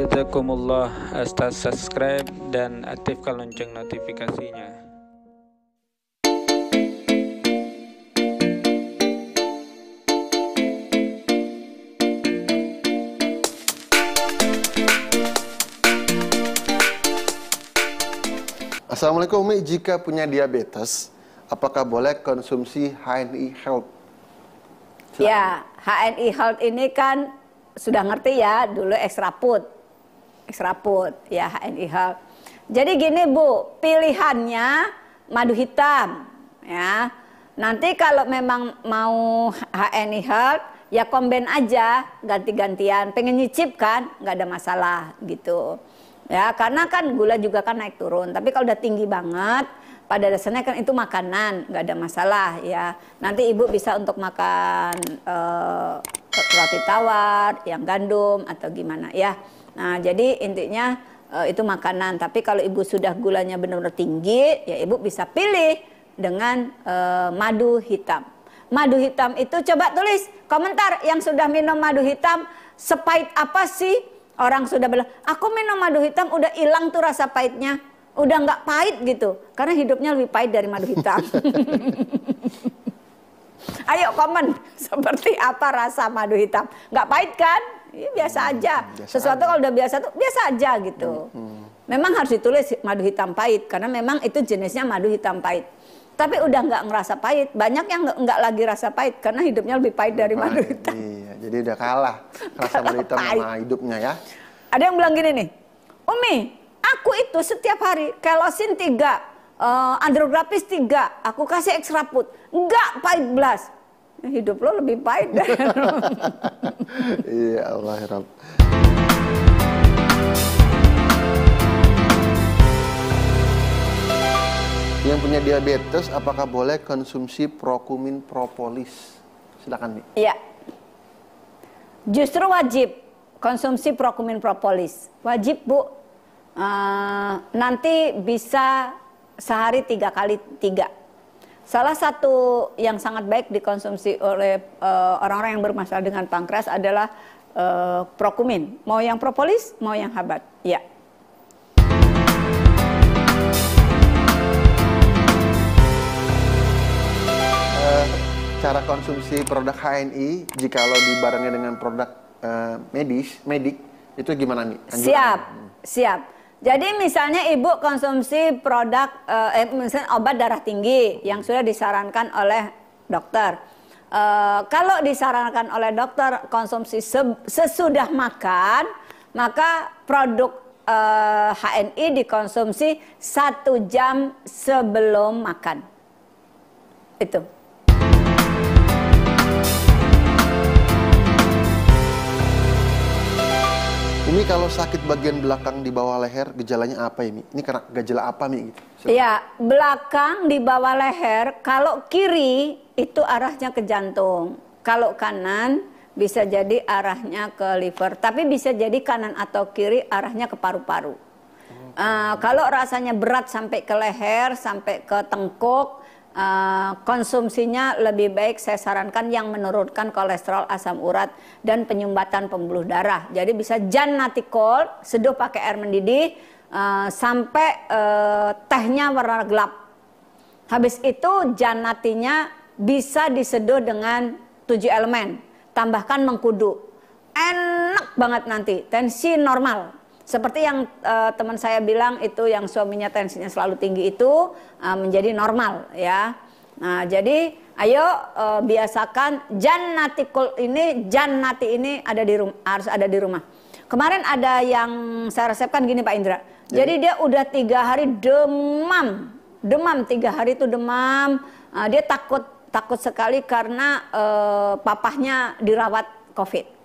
jazakumullah hasta subscribe dan aktifkan lonceng notifikasinya Assalamualaikum Umi, jika punya diabetes, apakah boleh konsumsi HNI Health? Silahkan. Ya, HNI Health ini kan sudah ngerti ya, dulu ekstra put. Seraput ya HNIH. Jadi gini Bu, pilihannya madu hitam ya. Nanti kalau memang mau HNI Health ya komben aja ganti-gantian. Pengen nyicip kan nggak ada masalah gitu. Ya karena kan gula juga kan naik turun. Tapi kalau udah tinggi banget pada dasarnya kan itu makanan nggak ada masalah ya nanti ibu bisa untuk makan uh, roti tawar yang gandum atau gimana ya Nah, jadi intinya uh, itu makanan. Tapi kalau ibu sudah gulanya benar-benar tinggi, ya ibu bisa pilih dengan uh, madu hitam. Madu hitam itu coba tulis komentar yang sudah minum madu hitam sepahit apa sih? Orang sudah bilang, aku minum madu hitam udah hilang tuh rasa pahitnya. Udah nggak pahit gitu, karena hidupnya lebih pahit dari madu hitam. Ayo komen seperti apa rasa madu hitam. Nggak pahit kan? ya biasa aja. Biasa Sesuatu kalau udah biasa tuh biasa aja gitu. Hmm, hmm. Memang harus ditulis madu hitam pahit karena memang itu jenisnya madu hitam pahit. Tapi udah nggak ngerasa pahit. Banyak yang nggak lagi rasa pahit karena hidupnya lebih pahit dari madu hitam. Iya, jadi udah kalah rasa madu hitam pahit. sama hidupnya ya. Ada yang bilang gini nih, Umi, aku itu setiap hari kelosin tiga, uh, eh, andrografis tiga, aku kasih ekstra put, nggak pahit belas hidup lo lebih pahit iya Allah ya Rabb. Yang punya diabetes, apakah boleh konsumsi prokumin propolis? Silakan nih. Iya. Justru wajib konsumsi prokumin propolis. Wajib bu. Uh, nanti bisa sehari tiga kali tiga Salah satu yang sangat baik dikonsumsi oleh eh, orang-orang uh, yang bermasalah dengan pankreas adalah uh, prokumin. Mau yang propolis, mau yang habat. Ya. Eh, cara konsumsi produk HNI jika lo dibarengi dengan produk uh, medis, medik itu gimana nih? Siap, siap. Jadi misalnya ibu konsumsi produk eh, eh, misalnya obat darah tinggi yang sudah disarankan oleh dokter. Eh, kalau disarankan oleh dokter konsumsi se sesudah makan, maka produk eh, HNI dikonsumsi satu jam sebelum makan. Itu. Umi kalau sakit bagian belakang di bawah leher gejalanya apa ini? Ini karena gejala apa Mi? Gitu, ya belakang di bawah leher kalau kiri itu arahnya ke jantung. Kalau kanan bisa jadi arahnya ke liver, tapi bisa jadi kanan atau kiri arahnya ke paru-paru. Okay. Oh, ah, uh, kalau rasanya berat sampai ke leher, sampai ke tengkuk, Eh, konsumsinya lebih baik saya sarankan yang menurunkan kolesterol asam urat dan penyumbatan pembuluh darah. Jadi bisa janatikol, seduh pakai air mendidih eh, sampai eh, tehnya warna gelap. Habis itu janatinya bisa diseduh dengan tujuh elemen, tambahkan mengkudu. Enak banget nanti, tensi normal seperti yang uh, teman saya bilang itu yang suaminya tensinya selalu tinggi itu uh, menjadi normal ya. Nah, jadi ayo uh, biasakan janatikul ini jannati ini ada di rumah harus ada di rumah. Kemarin ada yang saya resepkan gini Pak Indra. Jadi ya. jadi dia udah tiga hari demam, demam tiga hari itu demam. Uh, dia takut takut sekali karena uh, papahnya dirawat COVID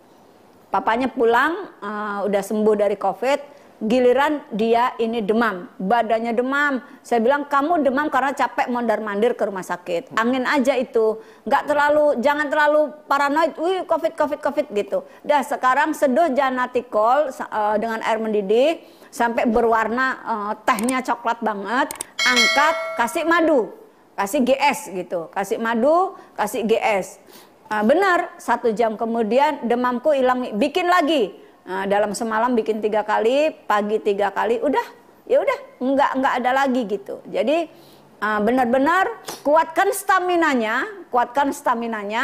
papanya pulang uh, udah sembuh dari covid giliran dia ini demam badannya demam saya bilang kamu demam karena capek mondar mandir ke rumah sakit angin aja itu nggak terlalu jangan terlalu paranoid wih covid covid covid gitu dah sekarang seduh janatikol uh, dengan air mendidih sampai berwarna uh, tehnya coklat banget angkat kasih madu kasih GS gitu kasih madu kasih GS Nah, benar, satu jam kemudian demamku hilang, bikin lagi. Nah, dalam semalam bikin tiga kali, pagi tiga kali, udah, ya udah, nggak nggak ada lagi gitu. Jadi ah, benar-benar kuatkan stamina nya kuatkan stamina nya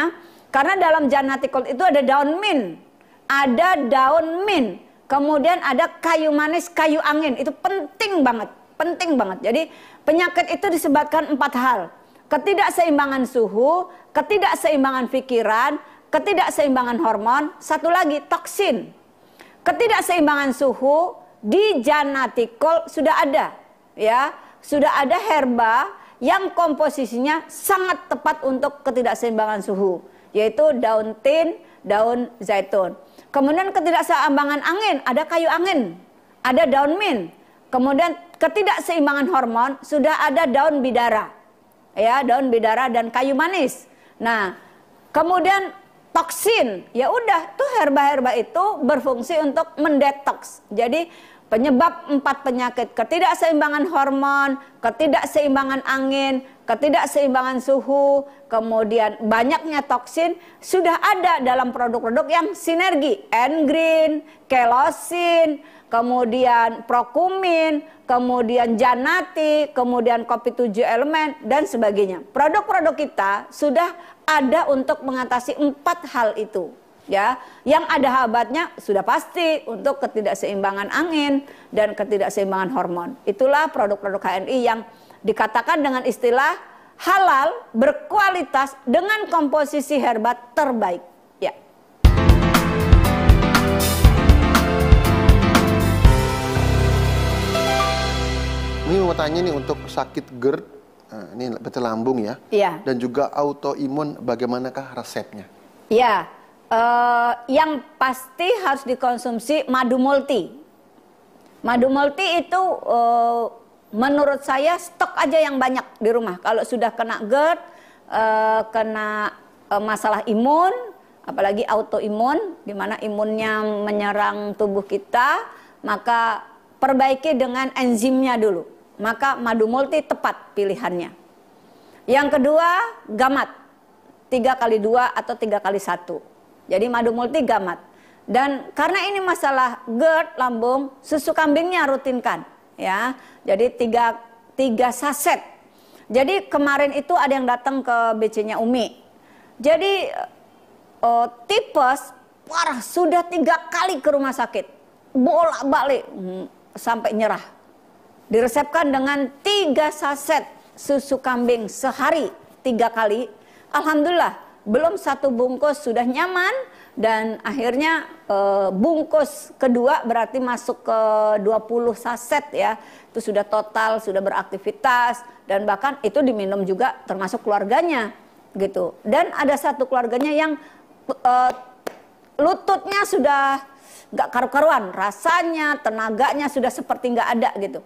karena dalam janatikul itu ada daun min, ada daun min, kemudian ada kayu manis, kayu angin, itu penting banget, penting banget. Jadi penyakit itu disebabkan empat hal ketidakseimbangan suhu, ketidakseimbangan pikiran, ketidakseimbangan hormon, satu lagi toksin. Ketidakseimbangan suhu di janatikol sudah ada, ya. Sudah ada herba yang komposisinya sangat tepat untuk ketidakseimbangan suhu, yaitu daun tin, daun zaitun. Kemudian ketidakseimbangan angin, ada kayu angin, ada daun min. Kemudian ketidakseimbangan hormon sudah ada daun bidara ya daun bidara dan kayu manis. Nah, kemudian toksin, ya udah tuh herba-herba itu berfungsi untuk mendetoks. Jadi penyebab empat penyakit, ketidakseimbangan hormon, ketidakseimbangan angin, ketidakseimbangan suhu, kemudian banyaknya toksin sudah ada dalam produk-produk yang sinergi, N-green, kelosin, kemudian prokumin, kemudian janati, kemudian kopi tujuh elemen dan sebagainya. Produk-produk kita sudah ada untuk mengatasi empat hal itu ya. Yang ada habatnya sudah pasti untuk ketidakseimbangan angin dan ketidakseimbangan hormon. Itulah produk-produk HNI yang dikatakan dengan istilah halal berkualitas dengan komposisi herbat terbaik. Ya. Ini mau tanya nih untuk sakit GERD, eh, ini pecah lambung ya, ya. dan juga autoimun, bagaimanakah resepnya? Ya, eh, yang pasti harus dikonsumsi madu multi. Madu multi itu eh, menurut saya stok aja yang banyak di rumah. Kalau sudah kena GERD, eh, kena eh, masalah imun, apalagi autoimun, di mana imunnya menyerang tubuh kita, maka perbaiki dengan enzimnya dulu. Maka madu multi tepat pilihannya. Yang kedua, gamat. tiga kali dua atau tiga kali satu. Jadi madu multi gamat. Dan karena ini masalah GERD lambung, susu kambingnya rutinkan ya. Jadi tiga, tiga saset. Jadi kemarin itu ada yang datang ke BC-nya Umi. Jadi uh, tipes parah sudah tiga kali ke rumah sakit. Bolak-balik hmm, sampai nyerah. Diresepkan dengan tiga saset susu kambing sehari tiga kali. Alhamdulillah belum satu bungkus sudah nyaman dan akhirnya e, bungkus kedua berarti masuk ke 20 saset ya. Itu sudah total, sudah beraktivitas dan bahkan itu diminum juga termasuk keluarganya gitu. Dan ada satu keluarganya yang e, lututnya sudah nggak karu-karuan, rasanya, tenaganya sudah seperti nggak ada gitu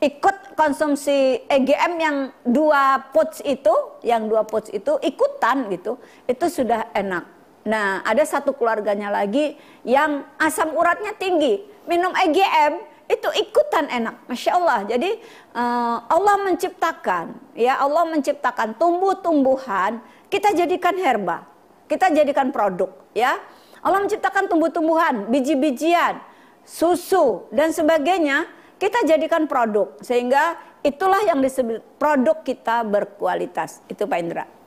ikut konsumsi EGM yang dua puts itu, yang dua puts itu ikutan gitu, itu sudah enak. Nah, ada satu keluarganya lagi yang asam uratnya tinggi, minum EGM itu ikutan enak, masya Allah. Jadi eh, Allah menciptakan, ya Allah menciptakan tumbuh-tumbuhan kita jadikan herba, kita jadikan produk, ya. Allah menciptakan tumbuh-tumbuhan, biji-bijian, susu dan sebagainya kita jadikan produk sehingga itulah yang disebut produk kita berkualitas. Itu Pak Indra.